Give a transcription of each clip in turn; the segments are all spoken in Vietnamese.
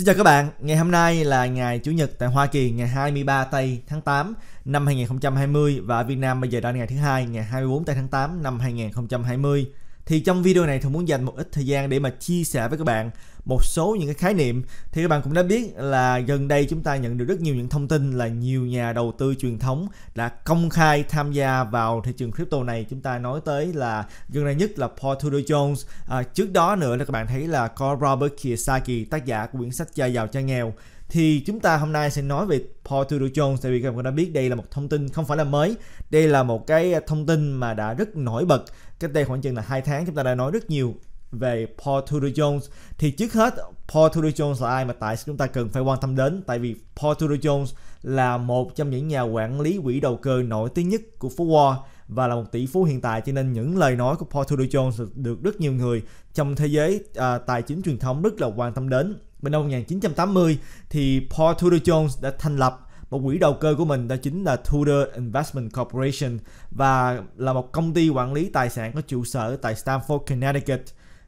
Xin chào các bạn, ngày hôm nay là ngày Chủ nhật tại Hoa Kỳ ngày 23 tây tháng 8 năm 2020 và ở Việt Nam bây giờ đã ngày thứ hai ngày 24 tây tháng 8 năm 2020 thì trong video này tôi muốn dành một ít thời gian để mà chia sẻ với các bạn một số những cái khái niệm thì các bạn cũng đã biết là gần đây chúng ta nhận được rất nhiều những thông tin là nhiều nhà đầu tư truyền thống đã công khai tham gia vào thị trường crypto này chúng ta nói tới là gần đây nhất là Paul Tudor Jones à, trước đó nữa là các bạn thấy là có Robert Kiyosaki tác giả của quyển sách cha giàu cha nghèo thì chúng ta hôm nay sẽ nói về Paul Tudor Jones tại vì các bạn đã biết đây là một thông tin không phải là mới đây là một cái à, thông tin mà đã rất nổi bật cách đây khoảng chừng là hai tháng chúng ta đã nói rất nhiều về Paul Tudor Jones thì trước hết Paul Tudor Jones là ai mà tại sao chúng ta cần phải quan tâm đến tại vì Paul Tudor Jones là một trong những nhà quản lý quỹ đầu cơ nổi tiếng nhất của phố Wall và là một tỷ phú hiện tại cho nên những lời nói của Paul Tudor Jones được rất nhiều người trong thế giới à, tài chính truyền thống rất là quan tâm đến vào năm 1980 thì Paul Tudor Jones đã thành lập một quỹ đầu cơ của mình đó chính là Tudor Investment Corporation và là một công ty quản lý tài sản có trụ sở tại Stamford, Connecticut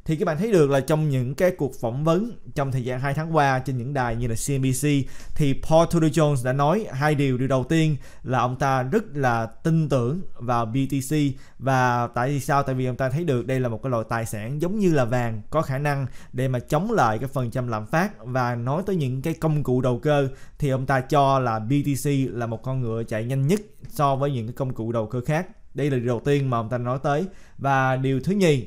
thì các bạn thấy được là trong những cái cuộc phỏng vấn trong thời gian 2 tháng qua trên những đài như là CNBC thì Paul Tudor Jones đã nói hai điều. Điều đầu tiên là ông ta rất là tin tưởng vào BTC và tại vì sao? Tại vì ông ta thấy được đây là một cái loại tài sản giống như là vàng có khả năng để mà chống lại cái phần trăm lạm phát và nói tới những cái công cụ đầu cơ thì ông ta cho là BTC là một con ngựa chạy nhanh nhất so với những cái công cụ đầu cơ khác đây là điều đầu tiên mà ông ta nói tới và điều thứ nhì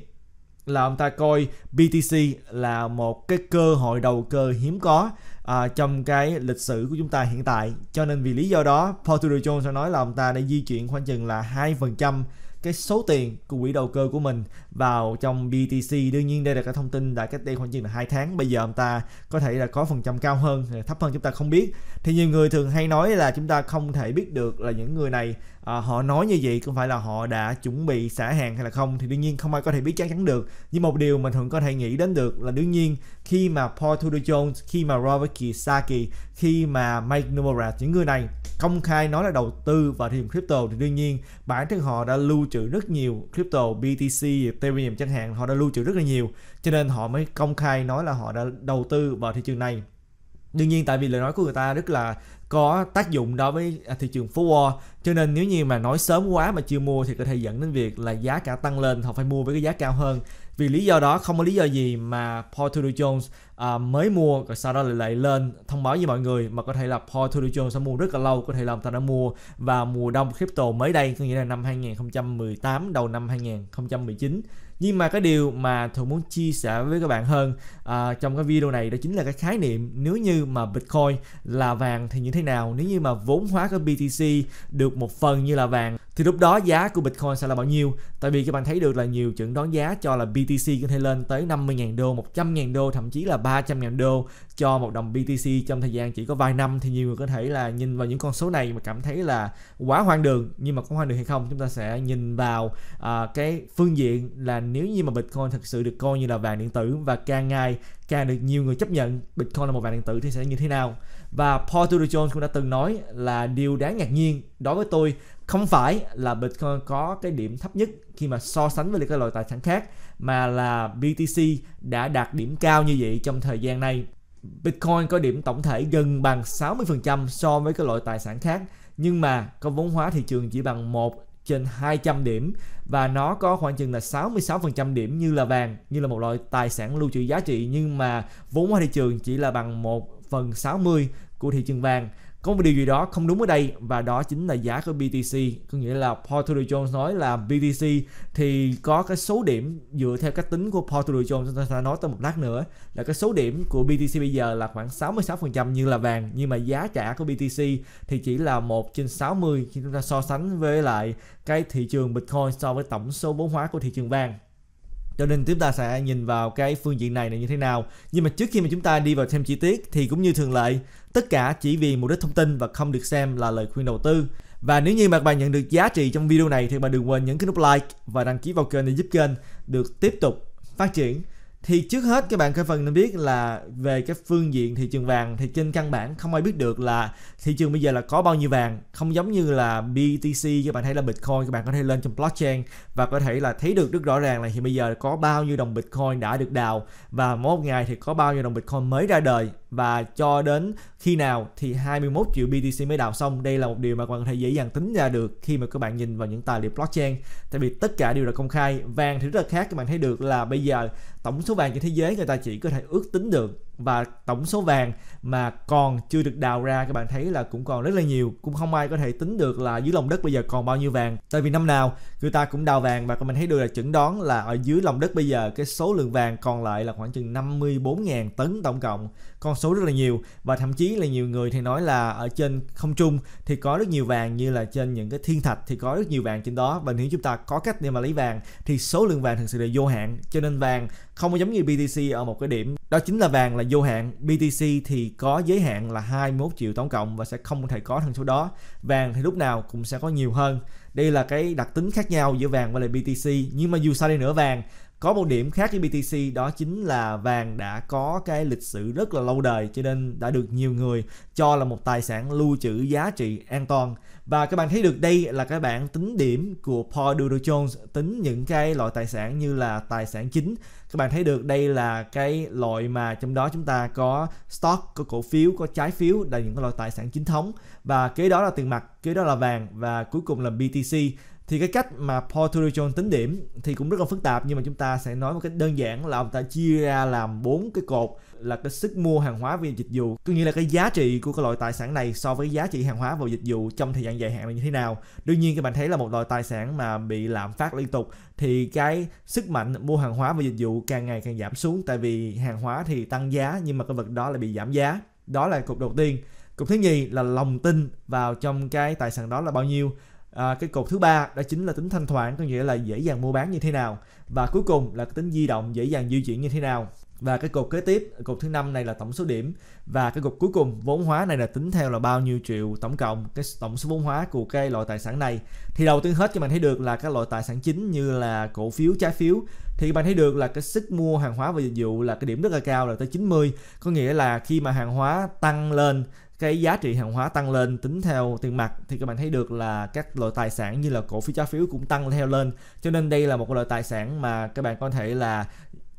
là ông ta coi BTC là một cái cơ hội đầu cơ hiếm có à, trong cái lịch sử của chúng ta hiện tại. Cho nên vì lý do đó, Paul Tudor Jones nói là ông ta đã di chuyển khoảng chừng là 2% cái số tiền của quỹ đầu cơ của mình vào trong BTC đương nhiên đây là cái thông tin đã cách đây khoảng chừng là hai tháng bây giờ ông ta có thể là có phần trăm cao hơn thấp hơn chúng ta không biết thì nhiều người thường hay nói là chúng ta không thể biết được là những người này à, họ nói như vậy cũng phải là họ đã chuẩn bị xả hàng hay là không thì đương nhiên không ai có thể biết chắc chắn được nhưng một điều mình thường có thể nghĩ đến được là đương nhiên khi mà Paul Tudor Jones khi mà Robert Kiyosaki khi mà Mike Nomura những người này công khai nói là đầu tư vào thị trường crypto thì đương nhiên bản thân họ đã lưu trữ rất nhiều crypto BTC Ethereum chẳng hạn họ đã lưu trữ rất là nhiều cho nên họ mới công khai nói là họ đã đầu tư vào thị trường này đương nhiên tại vì lời nói của người ta rất là có tác dụng đối với à, thị trường phố Wall cho nên nếu như mà nói sớm quá mà chưa mua thì có thể dẫn đến việc là giá cả tăng lên họ phải mua với cái giá cao hơn vì lý do đó không có lý do gì mà Paul Tudor Jones à, mới mua rồi sau đó lại lại lên thông báo với mọi người mà có thể là Paul Tudor Jones đã mua rất là lâu có thể là ông ta đã mua vào mùa đông crypto mới đây có nghĩa là năm 2018 đầu năm 2019 nhưng mà cái điều mà thường muốn chia sẻ với các bạn hơn à, trong cái video này đó chính là cái khái niệm nếu như mà bitcoin là vàng thì như thế nào nếu như mà vốn hóa của BTC được một phần như là vàng thì lúc đó giá của Bitcoin sẽ là bao nhiêu? Tại vì các bạn thấy được là nhiều chuẩn đoán giá cho là BTC có thể lên tới 50.000 đô, 100.000 đô, thậm chí là 300.000 đô cho một đồng BTC trong thời gian chỉ có vài năm thì nhiều người có thể là nhìn vào những con số này mà cảm thấy là quá hoang đường nhưng mà có hoang đường hay không chúng ta sẽ nhìn vào à, cái phương diện là nếu như mà Bitcoin thực sự được coi như là vàng điện tử và càng ngày càng được nhiều người chấp nhận Bitcoin là một vàng điện tử thì sẽ như thế nào và Paul Tudor Jones cũng đã từng nói là điều đáng ngạc nhiên đối với tôi không phải là Bitcoin có cái điểm thấp nhất khi mà so sánh với các loại tài sản khác mà là BTC đã đạt điểm cao như vậy trong thời gian này. Bitcoin có điểm tổng thể gần bằng 60% so với các loại tài sản khác nhưng mà có vốn hóa thị trường chỉ bằng 1 trên 200 điểm và nó có khoảng chừng là 66% điểm như là vàng như là một loại tài sản lưu trữ giá trị nhưng mà vốn hóa thị trường chỉ là bằng 1 phần 60 của thị trường vàng có một điều gì đó không đúng ở đây và đó chính là giá của BTC có nghĩa là Paul Tudor Jones nói là BTC thì có cái số điểm dựa theo cách tính của Paul Tudor Jones chúng ta sẽ nói tới một lát nữa là cái số điểm của BTC bây giờ là khoảng 66% như là vàng nhưng mà giá trả của BTC thì chỉ là 1 trên 60 khi chúng ta so sánh với lại cái thị trường Bitcoin so với tổng số vốn hóa của thị trường vàng cho nên chúng ta sẽ nhìn vào cái phương diện này là như thế nào nhưng mà trước khi mà chúng ta đi vào xem chi tiết thì cũng như thường lệ tất cả chỉ vì mục đích thông tin và không được xem là lời khuyên đầu tư và nếu như mà bạn nhận được giá trị trong video này thì bạn đừng quên nhấn cái nút like và đăng ký vào kênh để giúp kênh được tiếp tục phát triển thì trước hết các bạn có phần nên biết là về cái phương diện thị trường vàng thì trên căn bản không ai biết được là thị trường bây giờ là có bao nhiêu vàng không giống như là BTC các bạn thấy là Bitcoin các bạn có thể lên trong blockchain và có thể là thấy được rất rõ ràng là hiện bây giờ có bao nhiêu đồng Bitcoin đã được đào và mỗi một ngày thì có bao nhiêu đồng Bitcoin mới ra đời và cho đến khi nào thì 21 triệu BTC mới đào xong đây là một điều mà các bạn có thể dễ dàng tính ra được khi mà các bạn nhìn vào những tài liệu blockchain tại vì tất cả đều là công khai vàng thì rất là khác các bạn thấy được là bây giờ tổng số vàng trên thế giới người ta chỉ có thể ước tính được và tổng số vàng mà còn chưa được đào ra các bạn thấy là cũng còn rất là nhiều cũng không ai có thể tính được là dưới lòng đất bây giờ còn bao nhiêu vàng tại vì năm nào người ta cũng đào vàng và các bạn thấy được là chẩn đoán là ở dưới lòng đất bây giờ cái số lượng vàng còn lại là khoảng chừng 54.000 tấn tổng cộng con số rất là nhiều và thậm chí là nhiều người thì nói là ở trên không trung thì có rất nhiều vàng như là trên những cái thiên thạch thì có rất nhiều vàng trên đó và nếu chúng ta có cách để mà lấy vàng thì số lượng vàng thực sự là vô hạn cho nên vàng không có giống như BTC ở một cái điểm đó chính là vàng là vô hạn BTC thì có giới hạn là 21 triệu tổng cộng và sẽ không thể có thằng số đó vàng thì lúc nào cũng sẽ có nhiều hơn đây là cái đặc tính khác nhau giữa vàng và lại BTC nhưng mà dù sao đi nữa vàng có một điểm khác với BTC đó chính là vàng đã có cái lịch sử rất là lâu đời cho nên đã được nhiều người cho là một tài sản lưu trữ giá trị an toàn và các bạn thấy được đây là cái bảng tính điểm của Paul Doodle Jones tính những cái loại tài sản như là tài sản chính các bạn thấy được đây là cái loại mà trong đó chúng ta có stock có cổ phiếu có trái phiếu là những cái loại tài sản chính thống và kế đó là tiền mặt kế đó là vàng và cuối cùng là BTC thì cái cách mà Paul Tudor tính điểm thì cũng rất là phức tạp nhưng mà chúng ta sẽ nói một cách đơn giản là ông ta chia ra làm bốn cái cột là cái sức mua hàng hóa và dịch vụ cũng như là cái giá trị của cái loại tài sản này so với giá trị hàng hóa và dịch vụ trong thời gian dài hạn là như thế nào đương nhiên các bạn thấy là một loại tài sản mà bị lạm phát liên tục thì cái sức mạnh mua hàng hóa và dịch vụ càng ngày càng giảm xuống tại vì hàng hóa thì tăng giá nhưng mà cái vật đó lại bị giảm giá đó là cục đầu tiên cục thứ nhì là lòng tin vào trong cái tài sản đó là bao nhiêu à, cái cột thứ ba đó chính là tính thanh thoản có nghĩa là dễ dàng mua bán như thế nào và cuối cùng là tính di động dễ dàng di chuyển như thế nào và cái cột kế tiếp cột thứ năm này là tổng số điểm và cái cột cuối cùng vốn hóa này là tính theo là bao nhiêu triệu tổng cộng cái tổng số vốn hóa của cái loại tài sản này thì đầu tiên hết cho mình thấy được là các loại tài sản chính như là cổ phiếu trái phiếu thì bạn thấy được là cái sức mua hàng hóa và dịch vụ là cái điểm rất là cao là tới 90 có nghĩa là khi mà hàng hóa tăng lên cái giá trị hàng hóa tăng lên tính theo tiền mặt thì các bạn thấy được là các loại tài sản như là cổ phiếu trái phiếu cũng tăng theo lên cho nên đây là một loại tài sản mà các bạn có thể là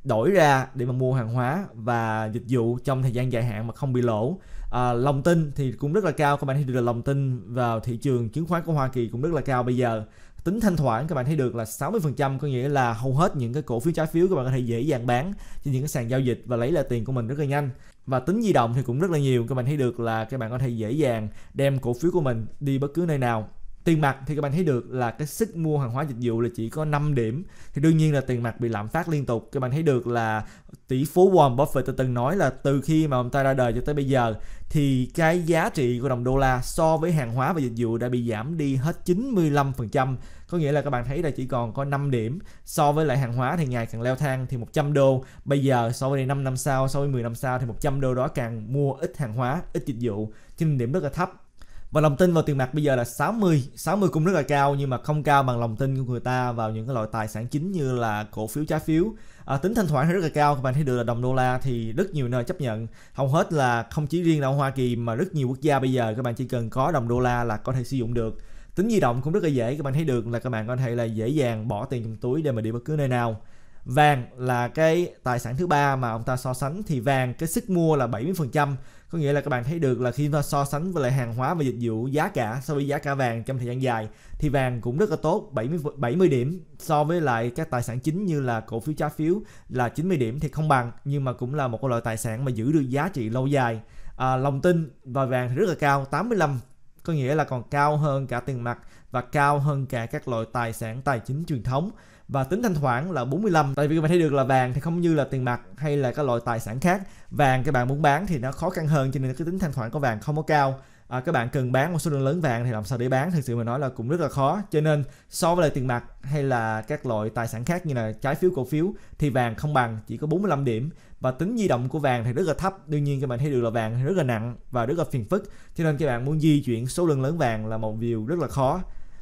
đổi ra để mà mua hàng hóa và dịch vụ trong thời gian dài hạn mà không bị lỗ à, lòng tin thì cũng rất là cao các bạn thấy được là lòng tin vào thị trường chứng khoán của Hoa Kỳ cũng rất là cao bây giờ tính thanh khoản các bạn thấy được là 60% có nghĩa là hầu hết những cái cổ phiếu trái phiếu các bạn có thể dễ dàng bán trên những cái sàn giao dịch và lấy lại tiền của mình rất là nhanh và tính di động thì cũng rất là nhiều các bạn thấy được là các bạn có thể dễ dàng đem cổ phiếu của mình đi bất cứ nơi nào tiền mặt thì các bạn thấy được là cái sức mua hàng hóa dịch vụ là chỉ có 5 điểm thì đương nhiên là tiền mặt bị lạm phát liên tục các bạn thấy được là tỷ phú Warren Buffett từng nói là từ khi mà ông ta ra đời cho tới bây giờ thì cái giá trị của đồng đô la so với hàng hóa và dịch vụ đã bị giảm đi hết 95% có nghĩa là các bạn thấy là chỉ còn có 5 điểm so với lại hàng hóa thì ngày càng leo thang thì 100 đô bây giờ so với 5 năm sau so với 10 năm sau thì 100 đô đó càng mua ít hàng hóa ít dịch vụ cho nên điểm rất là thấp và lòng tin vào tiền mặt bây giờ là 60 60 cũng rất là cao nhưng mà không cao bằng lòng tin của người ta vào những cái loại tài sản chính như là cổ phiếu trái phiếu à, tính thanh khoản rất là cao các bạn thấy được là đồng đô la thì rất nhiều nơi chấp nhận hầu hết là không chỉ riêng đâu Hoa Kỳ mà rất nhiều quốc gia bây giờ các bạn chỉ cần có đồng đô la là có thể sử dụng được tính di động cũng rất là dễ các bạn thấy được là các bạn có thể là dễ dàng bỏ tiền trong túi để mà đi bất cứ nơi nào vàng là cái tài sản thứ ba mà ông ta so sánh thì vàng cái sức mua là 70% có nghĩa là các bạn thấy được là khi mà so sánh với lại hàng hóa và dịch vụ giá cả so với giá cả vàng trong thời gian dài thì vàng cũng rất là tốt 70 70 điểm so với lại các tài sản chính như là cổ phiếu trái phiếu là 90 điểm thì không bằng nhưng mà cũng là một loại tài sản mà giữ được giá trị lâu dài à, lòng tin và vàng thì rất là cao 85 có nghĩa là còn cao hơn cả tiền mặt và cao hơn cả các loại tài sản tài chính truyền thống và tính thanh khoản là 45 tại vì các bạn thấy được là vàng thì không như là tiền mặt hay là các loại tài sản khác vàng các bạn muốn bán thì nó khó khăn hơn cho nên cái tính thanh khoản của vàng không có cao à, các bạn cần bán một số lượng lớn vàng thì làm sao để bán thực sự mà nói là cũng rất là khó cho nên so với lại tiền mặt hay là các loại tài sản khác như là trái phiếu cổ phiếu thì vàng không bằng chỉ có 45 điểm và tính di động của vàng thì rất là thấp đương nhiên các bạn thấy được là vàng rất là nặng và rất là phiền phức cho nên các bạn muốn di chuyển số lượng lớn vàng là một điều rất là khó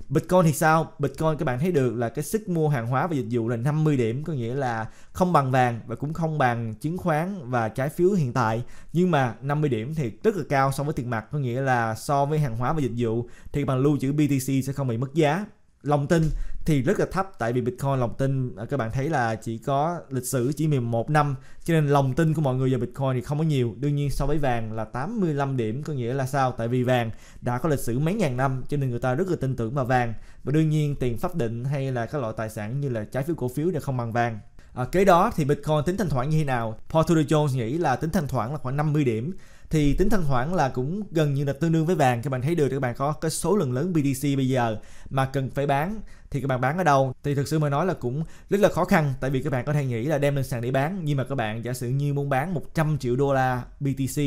Bitcoin thì sao? Bitcoin các bạn thấy được là cái sức mua hàng hóa và dịch vụ là 50 điểm có nghĩa là không bằng vàng và cũng không bằng chứng khoán và trái phiếu hiện tại nhưng mà 50 điểm thì rất là cao so với tiền mặt có nghĩa là so với hàng hóa và dịch vụ thì bằng lưu trữ BTC sẽ không bị mất giá lòng tin thì rất là thấp tại vì Bitcoin lòng tin à, các bạn thấy là chỉ có lịch sử chỉ 11 năm cho nên lòng tin của mọi người về Bitcoin thì không có nhiều đương nhiên so với vàng là 85 điểm có nghĩa là sao tại vì vàng đã có lịch sử mấy ngàn năm cho nên người ta rất là tin tưởng vào vàng và đương nhiên tiền pháp định hay là các loại tài sản như là trái phiếu cổ phiếu đều không bằng vàng À, kế đó thì Bitcoin tính thanh khoản như thế nào? Paul Tudor Jones nghĩ là tính thanh khoản là khoảng 50 điểm thì tính thanh khoản là cũng gần như là tương đương với vàng các bạn thấy được các bạn có cái số lượng lớn BTC bây giờ mà cần phải bán thì các bạn bán ở đâu thì thực sự mà nói là cũng rất là khó khăn tại vì các bạn có thể nghĩ là đem lên sàn để bán nhưng mà các bạn giả sử như muốn bán 100 triệu đô la BTC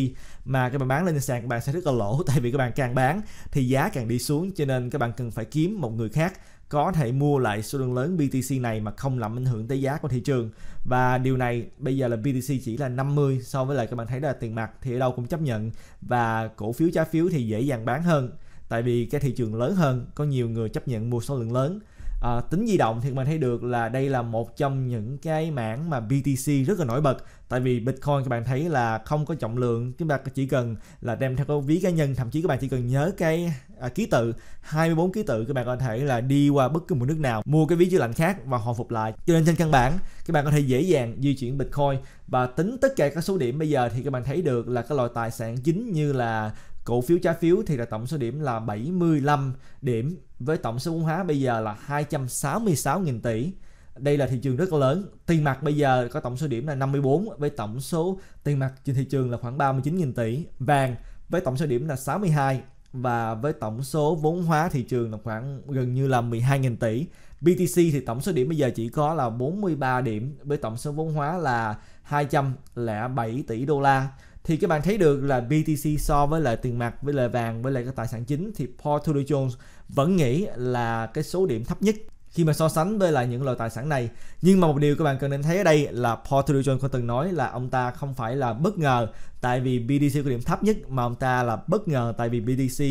mà các bạn bán lên sàn các bạn sẽ rất là lỗ tại vì các bạn càng bán thì giá càng đi xuống cho nên các bạn cần phải kiếm một người khác có thể mua lại số lượng lớn BTC này mà không làm ảnh hưởng tới giá của thị trường và điều này bây giờ là BTC chỉ là 50 so với lại các bạn thấy là tiền mặt thì ở đâu cũng chấp nhận và cổ phiếu trái phiếu thì dễ dàng bán hơn tại vì cái thị trường lớn hơn có nhiều người chấp nhận mua số lượng lớn à, tính di động thì mình thấy được là đây là một trong những cái mảng mà BTC rất là nổi bật tại vì Bitcoin các bạn thấy là không có trọng lượng chúng ta chỉ cần là đem theo cái ví cá nhân thậm chí các bạn chỉ cần nhớ cái à, ký tự 24 ký tự các bạn có thể là đi qua bất cứ một nước nào mua cái ví chữa lạnh khác và hồi phục lại cho nên trên căn bản các bạn có thể dễ dàng di chuyển bitcoin và tính tất cả các số điểm bây giờ thì các bạn thấy được là các loại tài sản chính như là cổ phiếu trái phiếu thì là tổng số điểm là 75 điểm với tổng số vốn hóa bây giờ là 266.000 tỷ đây là thị trường rất là lớn tiền mặt bây giờ có tổng số điểm là 54 với tổng số tiền mặt trên thị trường là khoảng 39.000 tỷ vàng với tổng số điểm là 62 và với tổng số vốn hóa thị trường là khoảng gần như là 12.000 tỷ. BTC thì tổng số điểm bây giờ chỉ có là 43 điểm với tổng số vốn hóa là 207 tỷ đô la. Thì các bạn thấy được là BTC so với lại tiền mặt, với lại vàng, với lại cái tài sản chính thì Paul Tudor Jones vẫn nghĩ là cái số điểm thấp nhất khi mà so sánh với lại những loại tài sản này nhưng mà một điều các bạn cần nên thấy ở đây là Paul Tudor Jones có từng nói là ông ta không phải là bất ngờ tại vì BDC có điểm thấp nhất mà ông ta là bất ngờ tại vì BDC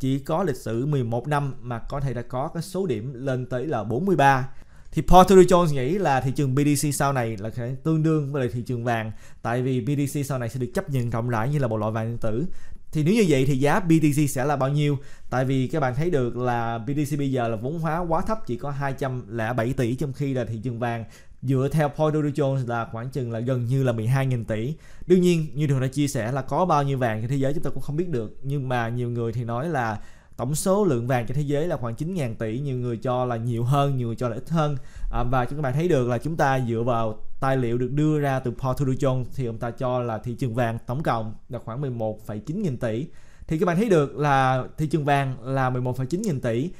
chỉ có lịch sử 11 năm mà có thể đã có cái số điểm lên tới là 43 thì Paul Tudor Jones nghĩ là thị trường BDC sau này là thể tương đương với lại thị trường vàng tại vì BDC sau này sẽ được chấp nhận rộng rãi như là một loại vàng điện tử thì nếu như vậy thì giá BTC sẽ là bao nhiêu tại vì các bạn thấy được là BTC bây giờ là vốn hóa quá thấp chỉ có 207 tỷ trong khi là thị trường vàng dựa theo Paul Jones là khoảng chừng là gần như là 12.000 tỷ. Đương nhiên như thường đã chia sẻ là có bao nhiêu vàng trên thế giới chúng ta cũng không biết được nhưng mà nhiều người thì nói là tổng số lượng vàng trên thế giới là khoảng 9.000 tỷ nhiều người cho là nhiều hơn nhiều người cho là ít hơn à, và các bạn thấy được là chúng ta dựa vào tài liệu được đưa ra từ Paul Tudor Jones thì ông ta cho là thị trường vàng tổng cộng là khoảng 11,9 nghìn tỷ thì các bạn thấy được là thị trường vàng là 11,9 nghìn tỷ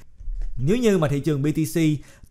nếu như mà thị trường BTC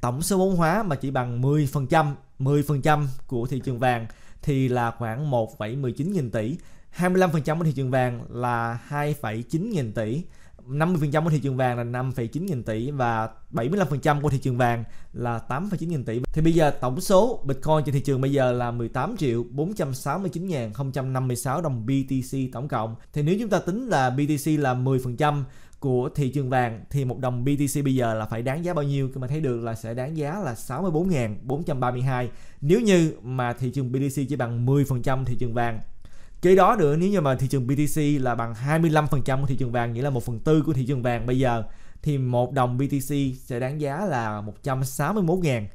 tổng số vốn hóa mà chỉ bằng 10% 10% của thị trường vàng thì là khoảng 1,19 nghìn tỷ 25% của thị trường vàng là 2,9 nghìn tỷ 50% của thị trường vàng là 5,9 nghìn tỷ và 75% của thị trường vàng là 8,9 nghìn tỷ. Thì bây giờ tổng số Bitcoin trên thị trường bây giờ là 18 triệu 469.056 đồng BTC tổng cộng. Thì nếu chúng ta tính là BTC là 10% của thị trường vàng thì một đồng BTC bây giờ là phải đáng giá bao nhiêu các bạn thấy được là sẽ đáng giá là 64.432 nếu như mà thị trường BTC chỉ bằng 10% thị trường vàng kế đó nữa nếu như mà thị trường BTC là bằng 25% của thị trường vàng nghĩa là 1 phần tư của thị trường vàng bây giờ thì một đồng BTC sẽ đáng giá là 161 ngàn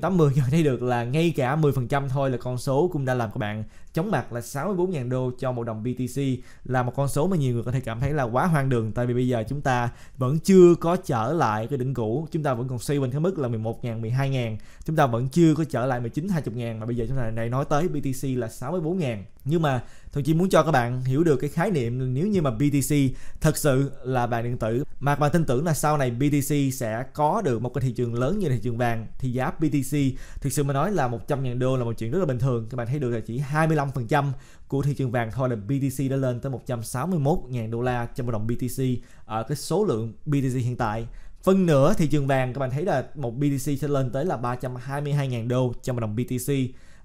080 cho thấy được là ngay cả 10% thôi là con số cũng đã làm các bạn chóng mặt là 64.000 đô cho một đồng BTC là một con số mà nhiều người có thể cảm thấy là quá hoang đường tại vì bây giờ chúng ta vẫn chưa có trở lại cái đỉnh cũ chúng ta vẫn còn xoay quanh cái mức là 11.000 12.000 chúng ta vẫn chưa có trở lại 19 20.000 mà bây giờ chúng ta này nói tới BTC là 64.000 nhưng mà tôi chỉ muốn cho các bạn hiểu được cái khái niệm nếu như mà BTC thật sự là vàng điện tử mà bạn tin tưởng là sau này BTC sẽ có được một cái thị trường lớn như thị trường vàng thì giá BTC thực sự mà nói là 100.000 đô là một chuyện rất là bình thường các bạn thấy được là chỉ 25% của thị trường vàng thôi là BTC đã lên tới 161.000 đô la trong một đồng BTC ở cái số lượng BTC hiện tại Phân nửa thị trường vàng các bạn thấy là một BTC sẽ lên tới là 322.000 đô trong một đồng BTC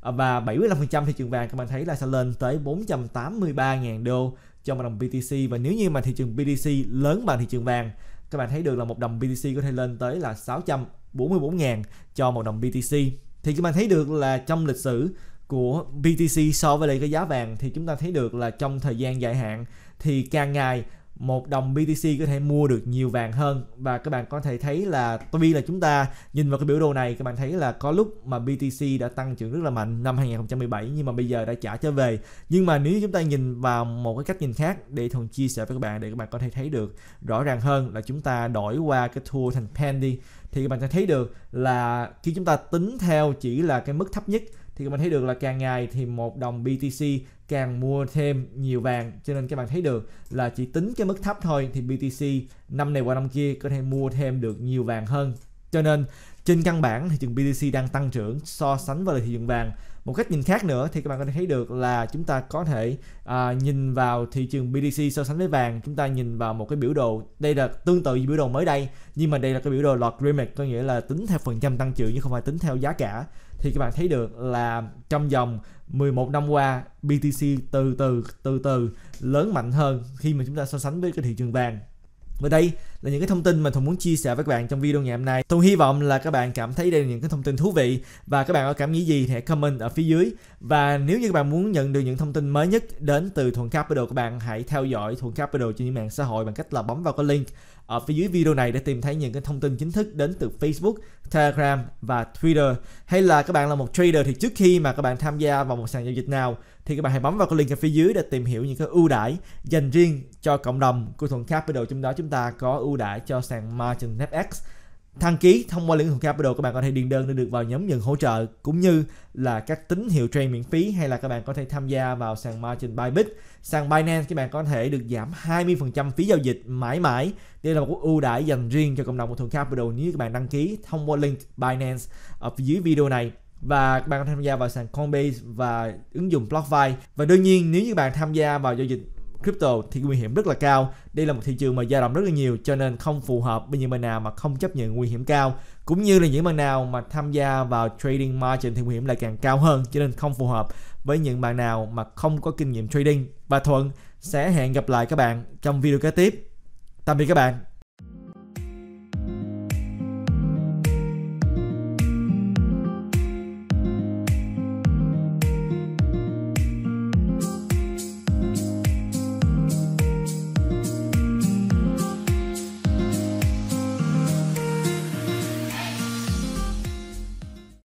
Ờ, và 75% thị trường vàng các bạn thấy là sẽ lên tới 483.000 đô cho một đồng BTC và nếu như mà thị trường BTC lớn bằng thị trường vàng các bạn thấy được là một đồng BTC có thể lên tới là 644.000 cho một đồng BTC thì các bạn thấy được là trong lịch sử của BTC so với lại cái giá vàng thì chúng ta thấy được là trong thời gian dài hạn thì càng ngày một đồng BTC có thể mua được nhiều vàng hơn và các bạn có thể thấy là tuy là chúng ta nhìn vào cái biểu đồ này các bạn thấy là có lúc mà BTC đã tăng trưởng rất là mạnh năm 2017 nhưng mà bây giờ đã trả trở về nhưng mà nếu chúng ta nhìn vào một cái cách nhìn khác để thường chia sẻ với các bạn để các bạn có thể thấy được rõ ràng hơn là chúng ta đổi qua cái thua thành pen đi thì các bạn sẽ thấy được là khi chúng ta tính theo chỉ là cái mức thấp nhất thì các bạn thấy được là càng ngày thì một đồng BTC càng mua thêm nhiều vàng cho nên các bạn thấy được là chỉ tính cái mức thấp thôi thì BTC năm này qua năm kia có thể mua thêm được nhiều vàng hơn cho nên trên căn bản thì trường BTC đang tăng trưởng so sánh với thị trường vàng một cách nhìn khác nữa thì các bạn có thể thấy được là chúng ta có thể à, nhìn vào thị trường BTC so sánh với vàng chúng ta nhìn vào một cái biểu đồ đây là tương tự như biểu đồ mới đây nhưng mà đây là cái biểu đồ lọt có nghĩa là tính theo phần trăm tăng trưởng chứ không phải tính theo giá cả thì các bạn thấy được là trong vòng 11 năm qua BTC từ từ từ từ lớn mạnh hơn khi mà chúng ta so sánh với cái thị trường vàng và đây là những cái thông tin mà thùng muốn chia sẻ với các bạn trong video ngày hôm nay. Thùng hy vọng là các bạn cảm thấy đây là những cái thông tin thú vị và các bạn có cảm nghĩ gì thì hãy comment ở phía dưới. Và nếu như các bạn muốn nhận được những thông tin mới nhất đến từ Thuận Capital các bạn hãy theo dõi Thuận Capital trên những mạng xã hội bằng cách là bấm vào cái link ở phía dưới video này để tìm thấy những cái thông tin chính thức đến từ Facebook, Telegram và Twitter. Hay là các bạn là một trader thì trước khi mà các bạn tham gia vào một sàn giao dịch nào thì các bạn hãy bấm vào cái link ở phía dưới để tìm hiểu những cái ưu đãi dành riêng cho cộng đồng của Thuận Capital trong đó chúng ta có ưu đãi cho sàn Margin FX Đăng ký thông qua link Thuận Capital các bạn có thể điền đơn để được vào nhóm nhận hỗ trợ cũng như là các tín hiệu trade miễn phí hay là các bạn có thể tham gia vào sàn margin Bybit. Sàn Binance các bạn có thể được giảm 20% phí giao dịch mãi mãi. Đây là một ưu đãi dành riêng cho cộng đồng của Thuận Capital nếu các bạn đăng ký thông qua link Binance ở phía dưới video này và bạn tham gia vào sàn Coinbase và ứng dụng BlockFi và đương nhiên nếu như bạn tham gia vào giao dịch crypto thì nguy hiểm rất là cao. Đây là một thị trường mà dao động rất là nhiều cho nên không phù hợp với những bạn nào mà không chấp nhận nguy hiểm cao cũng như là những bạn nào mà tham gia vào trading margin thì nguy hiểm lại càng cao hơn cho nên không phù hợp với những bạn nào mà không có kinh nghiệm trading và Thuận sẽ hẹn gặp lại các bạn trong video kế tiếp. Tạm biệt các bạn.